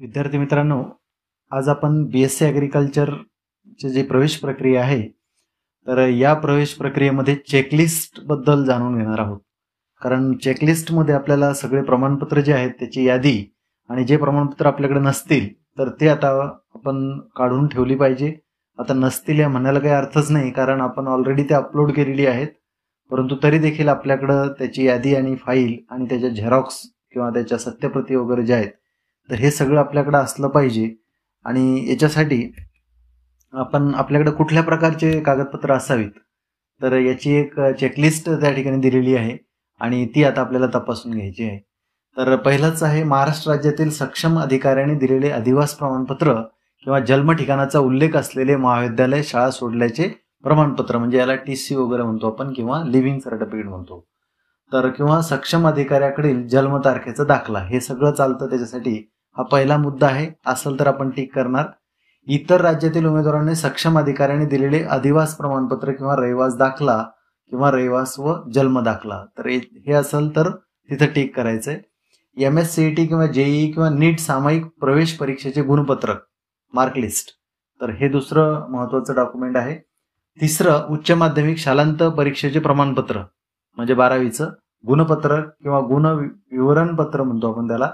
विद्यार्थी मित्रांनो आज आपण बी एस सी ॲग्रिकल्चरची जी प्रवेश प्रक्रिया आहे तर या प्रवेश प्रक्रियेमध्ये बद्दल जाणून घेणार आहोत कारण चेकलिस्टमध्ये आपल्याला सगळे प्रमाणपत्र जे आहेत त्याची यादी आणि जे प्रमाणपत्र आपल्याकडे नसतील तर ते आता आपण काढून ठेवली पाहिजे आता नसतील या म्हणायला काही अर्थच नाही कारण आपण ऑलरेडी ते अपलोड केलेली आहेत परंतु तरी देखील आपल्याकडं त्याची यादी आणि फाईल आणि त्याच्या झेरॉक्स किंवा त्याच्या सत्यप्रती वगैरे जे आहेत तर हे सगळं आपल्याकडं असलं पाहिजे आणि याच्यासाठी आपण आपल्याकडे कुठल्या प्रकारचे कागदपत्र असावीत तर याची एक चेकलिस्ट त्या ठिकाणी दिलेली आहे आणि ती आता आपल्याला तपासून घ्यायची आहे तर पहिलंच आहे महाराष्ट्र राज्यातील सक्षम अधिकाऱ्याने दिलेले अधिवास प्रमाणपत्र किंवा जन्म ठिकाणाचा उल्लेख असलेले महाविद्यालय शाळा सोडल्याचे प्रमाणपत्र म्हणजे याला टी सी वगैरे म्हणतो आपण किंवा लिव्हिंग सर्टिफिकेट म्हणतो तर किंवा सक्षम अधिकाऱ्याकडील जन्म तारखेचा दाखला हे सगळं चालतं त्याच्यासाठी हा पहिला मुद्दा आहे असेल तर आपण टीक करणार इतर राज्यातील उमेदवारांनी सक्षम अधिकाऱ्याने दिलेले अधिवास प्रमाणपत्र किंवा रहिवास दाखला किंवा रहिवास व जन्म दाखला तर हे असेल तर तिथं टीक करायचंय एम एस टी किंवा जेईई e e किंवा नीट सामायिक प्रवेश परीक्षेचे गुणपत्रक मार्कलिस्ट तर हे दुसरं महत्वाचं डॉक्युमेंट आहे तिसरं उच्च माध्यमिक शालांत परीक्षेचे प्रमाणपत्र म्हणजे बारावीचं गुणपत्र किंवा गुण विवरणपत्र म्हणतो आपण त्याला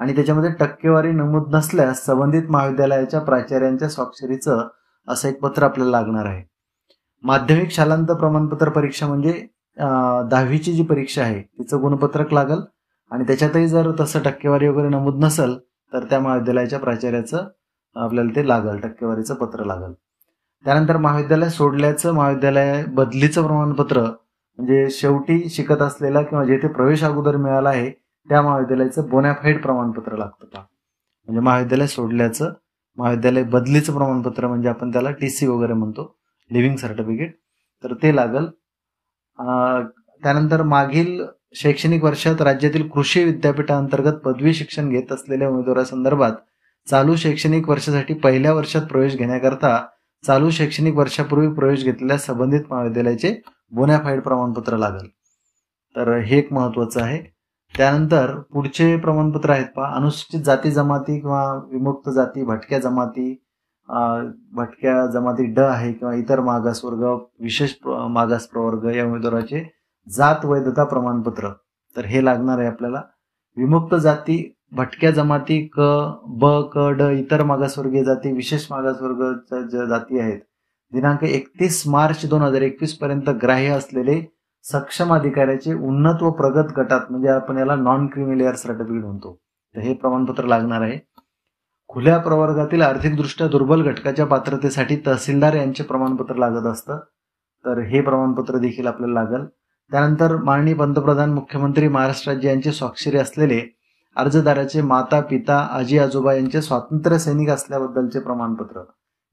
आणि त्याच्यामध्ये टक्केवारी नमूद नसल्यास संबंधित महाविद्यालयाच्या प्राचार्यांच्या स्वाक्षरीचं असं एक पत्र आपल्याला लागणार आहे माध्यमिक शालांत प्रमाणपत्र परीक्षा म्हणजे दहावीची जी परीक्षा आहे तिचं गुणपत्रक लागल आणि त्याच्यातही जर तसं टक्केवारी वगैरे नमूद नसेल तर त्या महाविद्यालयाच्या प्राचार्याचं आपल्याला ते लागल टक्केवारीचं पत्र लागल त्यानंतर महाविद्यालय सोडल्याचं महाविद्यालय बदलीचं प्रमाणपत्र म्हणजे शेवटी शिकत असलेला किंवा जेथे प्रवेश अगोदर मिळाला आहे त्या महाविद्यालयाचं बोनॅफाईड प्रमाणपत्र लागतं का म्हणजे महाविद्यालय सोडल्याचं महाविद्यालय बदलीचं प्रमाणपत्र म्हणजे आपण त्याला टी सी वगैरे म्हणतो लिव्हिंग सर्टिफिकेट तर ते लागल त्यानंतर मागील शैक्षणिक वर्षात राज्यातील कृषी विद्यापीठाअंतर्गत पदवी शिक्षण घेत असलेल्या उमेदवारासंदर्भात चालू शैक्षणिक वर्षासाठी पहिल्या वर्षात प्रवेश घेण्याकरता चालू शैक्षणिक वर्षापूर्वी प्रवेश घेतलेल्या संबंधित महाविद्यालयाचे बोनॅफाईड प्रमाणपत्र लागल तर हे एक महत्वाचं आहे त्यानंतर पुढचे प्रमाणपत्र आहेत पहा अनुसूचित जाती जमाती किंवा विमुक्त जाती भटक्या जमाती भटक्या जमाती ड आहे किंवा इतर मागासवर्ग विशेष मागास प्रवर्ग या उमेदवाराचे जात वैधता प्रमाणपत्र तर हे लागणार आहे आपल्याला विमुक्त जाती भटक्या जमाती क ब क ड इतर मागासवर्गीय जाती विशेष मागासवर्ग ज्या जाती आहेत दिनांक एकतीस मार्च दोन हजार एकवीस पर्यंत ग्राह्य असलेले सक्षम अधिकाऱ्याचे उन्नत व प्रगत गटात म्हणजे आपण याला नॉन क्रिमिलेअर सर्टिफिकेट म्हणतो तर हे प्रमाणपत्र लागणार आहे खुल्या प्रवर्गातील आर्थिकदृष्ट्या दुर्बल घटकाच्या पात्रतेसाठी तहसीलदार यांचे प्रमाणपत्र लागत असतं तर हे प्रमाणपत्र देखील आपल्याला लागेल त्यानंतर माननीय पंतप्रधान मुख्यमंत्री महाराष्ट्र राज्य यांचे स्वाक्षरी असलेले अर्जदाराचे माता पिता आजी आजोबा यांचे स्वातंत्र्य सैनिक असल्याबद्दलचे प्रमाणपत्र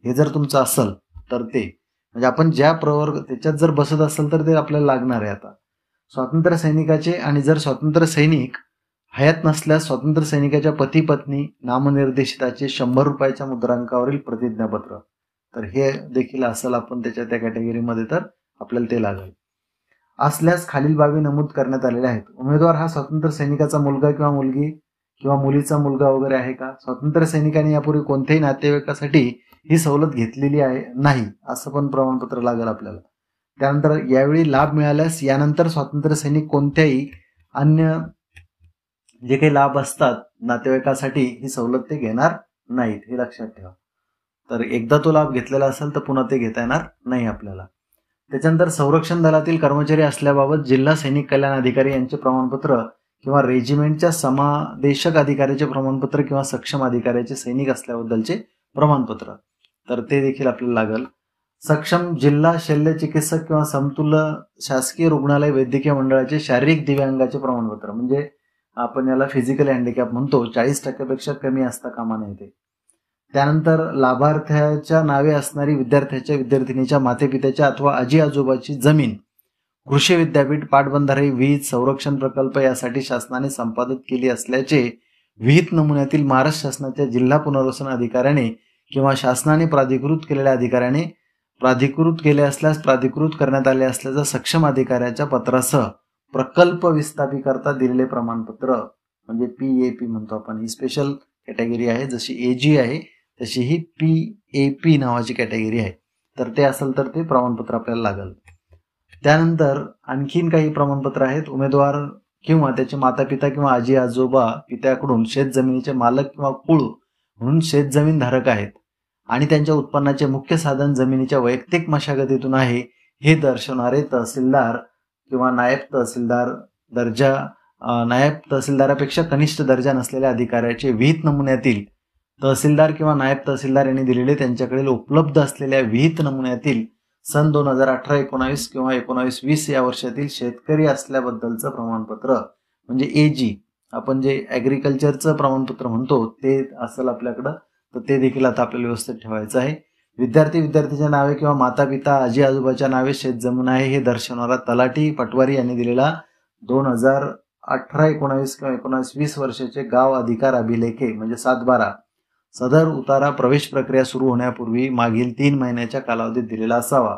हे जर तुमचं असेल तर ते म्हणजे आपण ज्या प्रवर्ग त्याच्यात जर बसत असेल तर ते आपल्याला लागणार आहे आता स्वातंत्र्य सैनिकाचे आणि जर स्वातंत्र्य सैनिक हयात नसल्यास स्वातंत्र्य सैनिकाच्या पती पत्नी नामनिर्देशिताचे शंभर रुपयाच्या मुद्रांकावरील प्रतिज्ञापत्र तर हे देखील असेल आपण त्याच्या त्या कॅटेगरीमध्ये तर आपल्याला ते लागेल असल्यास खालील बाबी नमूद करण्यात आलेल्या आहेत उमेदवार हा स्वातंत्र्य सैनिकाचा मुलगा किंवा मुलगी किंवा मुलीचा मुलगा वगैरे आहे का स्वातंत्र्य सैनिकांनी यापूर्वी कोणत्याही नातेवाईकासाठी ही सवलत घेतलेली आहे नाही असं पण प्रमाणपत्र लागेल आपल्याला त्यानंतर यावेळी लाभ मिळाल्यास यानंतर स्वातंत्र्य सैनिक कोणत्याही अन्य जे काही लाभ असतात नातेवाईकासाठी ही सवलत ते घेणार नाहीत हे लक्षात ठेवा तर एकदा तो लाभ घेतलेला असेल तर पुन्हा ते घेता येणार नाही आपल्याला त्याच्यानंतर संरक्षण दलातील कर्मचारी असल्याबाबत जिल्हा सैनिक कल्याण अधिकारी यांचे प्रमाणपत्र किंवा रेजिमेंटच्या समादेशक अधिकाऱ्याचे प्रमाणपत्र किंवा सक्षम अधिकाऱ्याचे सैनिक असल्याबद्दलचे प्रमाणपत्र तर ते देखील आपल्याला लागल सक्षम जिल्हा शल्य चिकित्सक किंवा समतुल्य शासकीय रुग्णालय वैद्यकीय मंडळाचे शारीरिक दिव्यांगाचे प्रमाणपत्र म्हणजे आपण याला फिजिकल हँडिकॅप म्हणतो चाळीस टक्क्यापेक्षा कमी असता कामा नये ते त्यानंतर लाभार्थ्याच्या नावे असणारी विद्यार्थ्याच्या विद्यार्थिनीच्या मातेपित्याच्या अथवा आजी आजोबाची जमीन कृषी विद्यापीठ पाटबंधारे वीज संरक्षण प्रकल्प यासाठी शासनाने संपादित केली असल्याचे विहित नमुन्यातील महाराष्ट्र शासनाच्या जिल्हा पुनर्वसन अधिकाऱ्याने किंवा शासनाने प्राधिकृत केलेल्या अधिकाऱ्याने प्राधिकृत केले असल्यास प्राधिकृत करण्यात आले असल्याचा सक्षम अधिकाऱ्याच्या पत्रासह प्रकल्प विस्थापिकरता दिलेले प्रमाणपत्र म्हणजे पी ए पी म्हणतो आपण ही स्पेशल कॅटेगरी आहे जशी ए जी आहे तशी ही पी ए पी नावाची कॅटेगरी आहे तर ते असेल तर ते प्रमाणपत्र आपल्याला लागेल त्यानंतर आणखीन काही प्रमाणपत्र आहेत उमेदवार किंवा त्याचे माता पिता किंवा आजी आजोबा पित्याकडून शेत जमिनीचे मालक किंवा कुळ म्हणून धारक आहेत आणि त्यांच्या उत्पन्नाचे मुख्य साधन जमिनीच्या वैयक्तिक मशागतीतून आहे हे दर्शवणारे तहसीलदार किंवा नायब तहसीलदार दर्जा नायब तहसीलदारापेक्षा कनिष्ठ दर्जा नसलेल्या अधिकाऱ्याचे विहित नमुन्यातील तहसीलदार किंवा नायब तहसीलदार यांनी दिलेले त्यांच्याकडील उपलब्ध असलेल्या विहित नमुन्यातील सन दोन हजार अठरा एकोणावीस किंवा एकोणावीस वीस या वर्षातील शेतकरी असल्याबद्दलचं प्रमाणपत्र म्हणजे एजी आपण जे ॲग्रिकल्चरचं प्रमाणपत्र म्हणतो ते असेल आपल्याकडं तर ते देखील आता आपल्याला व्यवस्थित ठेवायचं आहे विद्यार्थी विद्यार्थ्याच्या नावे किंवा माता पिता आजी आजोबाच्या नावे शेत जमून आहे हे दर्शवणारा तलाठी पटवारी यांनी दिलेला दोन हजार अठरा एकोणावीस किंवा एकोणास वीस वर्षाचे गाव अधिकार अभिलेखे म्हणजे सात बारा सदर उतारा प्रवेश प्रक्रिया सुरू होण्यापूर्वी मागील तीन महिन्याच्या कालावधीत दिलेला असावा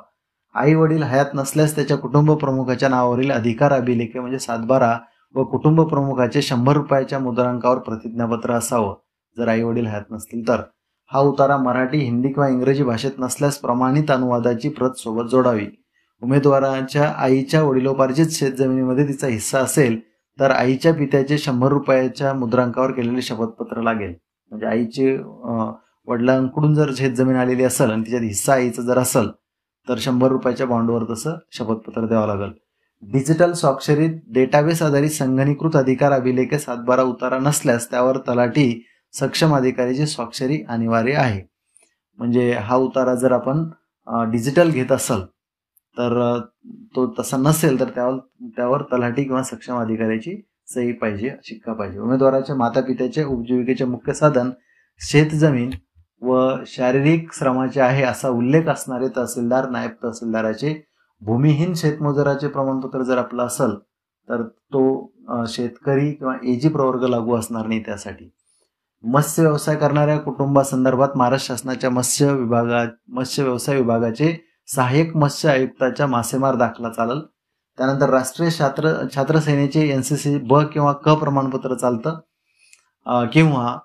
आई वडील हयात नसल्यास त्याच्या कुटुंब प्रमुखाच्या नावावरील अधिकार अभिलेखे म्हणजे सातबारा व कुटुंब प्रमुखाचे शंभर रुपयाच्या मुद्रांकावर प्रतिज्ञापत्र असावं जर आई वडील हयात नसतील तर हा उतारा मराठी हिंदी किंवा इंग्रजी भाषेत नसल्यास प्रमाणित अनुवादाची प्रत सोबत जोडावी उमेदवाराच्या आईच्या वडिलोपार्जित शेतजमिनीमध्ये तिचा हिस्सा असेल तर आईच्या पित्याचे शंभर रुपयाच्या मुद्रांकावर केलेले शपथपत्र लागेल म्हणजे आईचे वडिलांकडून जर शेतजमीन आलेली असेल आणि तिच्यात हिस्सा आईचा जर असेल तर शंभर रुपयाच्या बॉन्डवर तसं शपथपत्र द्यावं लागेल डिजिटल स्वाक्षरीत डेटाबेस आधारित संगणीकृत अधिकार अभिलेखे सातबारा उतारा नसल्यास त्यावर तलाठी सक्षम अधिकारीची स्वाक्षरी अनिवार्य आहे म्हणजे हा उतारा जर आपण डिजिटल घेत असल तर तो तसा नसेल तर त्यावर त्यावर तलाठी किंवा सक्षम अधिकाऱ्याची सही पाहिजे शिक्का पाहिजे उमेदवाराच्या माता पित्याचे उपजीविकेचे मुख्य साधन शेतजमीन व शारीरिक श्रमाचे आहे असा उल्लेख असणारे तहसीलदार नायब तहसीलदाराचे भूमिहीन शेतमजुराचे प्रमाणपत्र जर आपलं असेल तर तो शेतकरी किंवा एजी प्रवर्ग लागू असणार नाही त्यासाठी मत्स्य व्यवसाय करणाऱ्या कुटुंबासंदर्भात महाराष्ट्र शासनाच्या मत्स्य विभागा मत्स्य व्यवसाय विभागाचे सहाय्यक मत्स्य आयुक्ताच्या मासेमार दाखला चालल त्यानंतर राष्ट्रीय छात्र छात्रसेनेचे एन सी सी ब किंवा क प्रमाणपत्र चालतं किंवा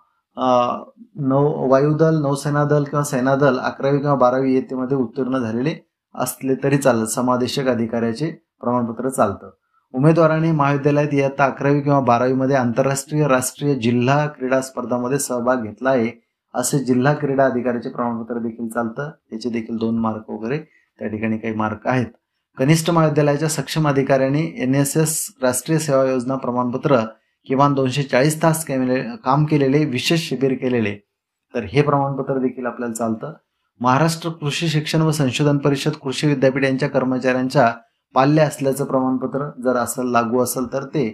नौ वायुदल नौसेना दल किंवा सेनादल अकरावी किंवा बारावी इयत्तेमध्ये उत्तीर्ण झालेले असले तरी चालत समादेशक अधिकाऱ्याचे प्रमाणपत्र चालतं उमेदवाराने महाविद्यालयात इयत्ता अकरावी किंवा बारावीमध्ये आंतरराष्ट्रीय राष्ट्रीय जिल्हा क्रीडा स्पर्धामध्ये सहभाग घेतला आहे असे जिल्हा क्रीडा अधिकाऱ्याचे प्रमाणपत्र देखील चालतं याचे देखील दोन मार्क वगैरे त्या ठिकाणी काही मार्क आहेत कनिष्ठ महाविद्यालयाच्या सक्षम अधिकाऱ्याने एन एस एस राष्ट्रीय सेवा योजना प्रमाणपत्र किंवा दोनशे चाळीस तास काम केलेले विशेष शिबिर केलेले तर हे प्रमाणपत्र देखील आपल्याला चालतं महाराष्ट्र कृषी शिक्षण व संशोधन परिषद कृषी विद्यापीठ यांच्या कर्मचाऱ्यांच्या पाल्या असल्याचं प्रमाणपत्र जर असं लागू असेल तर ते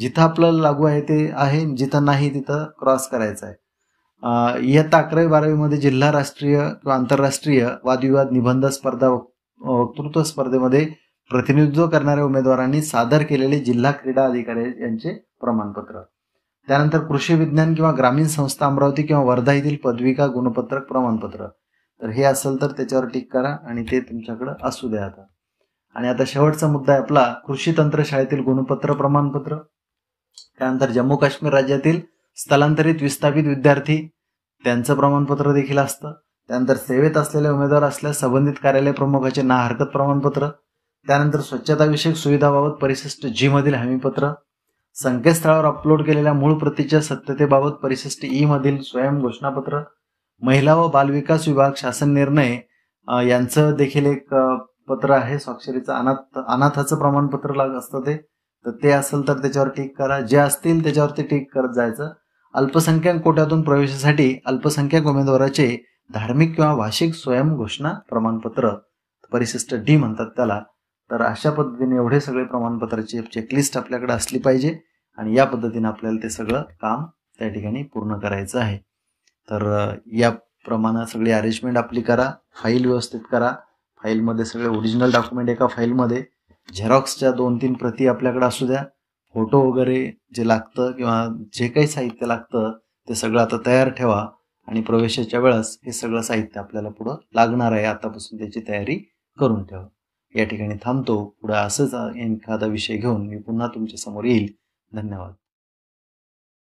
जिथं आपल्याला लागू आहे ते आहे जिथं नाही तिथं क्रॉस करायचं आहे इयत्ता अकरावी बारावीमध्ये जिल्हा राष्ट्रीय किंवा आंतरराष्ट्रीय वादविवाद निबंध स्पर्धा वक्तृत्व स्पर्धेमध्ये प्रतिनिधित्व करणाऱ्या उमेदवारांनी सादर केलेले जिल्हा क्रीडा अधिकारी यांचे प्रमाणपत्र त्यानंतर कृषी विज्ञान किंवा ग्रामीण संस्था अमरावती किंवा वर्धा येथील पदविका गुणपत्रक प्रमाणपत्र तर हे असेल तर त्याच्यावर टिक करा आणि ते तुमच्याकडं असू द्या आता आणि आता शेवटचा मुद्दा आहे आपला कृषी तंत्र शाळेतील गुणपत्र प्रमाणपत्र त्यानंतर जम्मू काश्मीर राज्यातील स्थलांतरित विस्थापित विद्यार्थी त्यांचं प्रमाणपत्र देखील असतं त्यानंतर सेवेत असलेले उमेदवार असल्यास संबंधित कार्यालय प्रमुखाचे ना हरकत प्रमाणपत्र त्यानंतर स्वच्छताविषयक सुविधाबाबत परिशिष्ट जी मधील हमीपत्र संकेतस्थळावर अपलोड केलेल्या मूळ प्रतीच्या सत्यतेबाबत परिशिष्ट ई e मधील स्वयं घोषणापत्र महिला व बालविकास विभाग शासन निर्णय यांचं देखील एक पत्र आहे स्वाक्षरीचं अनाथ अनाथाचं प्रमाणपत्र लाग असतं ते तर ते असेल तर त्याच्यावर टिक करा जे असतील त्याच्यावरती टिक करत जायचं अल्पसंख्याक कोट्यातून प्रवेशासाठी अल्पसंख्याक उमेदवाराचे धार्मिक किंवा भाषिक स्वयंघोषणा प्रमाणपत्र परिशिष्ट डी म्हणतात त्याला तर अशा पद्धतीने एवढे सगळे प्रमाणपत्राची चेकलिस्ट आपल्याकडे असली पाहिजे आणि या पद्धतीने आपल्याला ते सगळं काम त्या ठिकाणी पूर्ण करायचं आहे तर या याप्रमाणे सगळी अरेंजमेंट आपली करा फाईल व्यवस्थित करा फाईलमध्ये सगळे ओरिजिनल डॉक्युमेंट एका फाईलमध्ये झेरॉक्सच्या दोन तीन प्रती आपल्याकडे असू द्या फोटो वगैरे जे लागतं किंवा जे काही साहित्य लागतं ते सगळं आता तयार ठेवा आणि प्रवेशाच्या वेळेस हे सगळं साहित्य आपल्याला पुढं लागणार आहे आतापासून त्याची तयारी करून ठेवा या ठिकाणी थांबतो पुढे असंच एखादा विषय घेऊन मी पुन्हा तुमच्यासमोर येईल धन्यवाद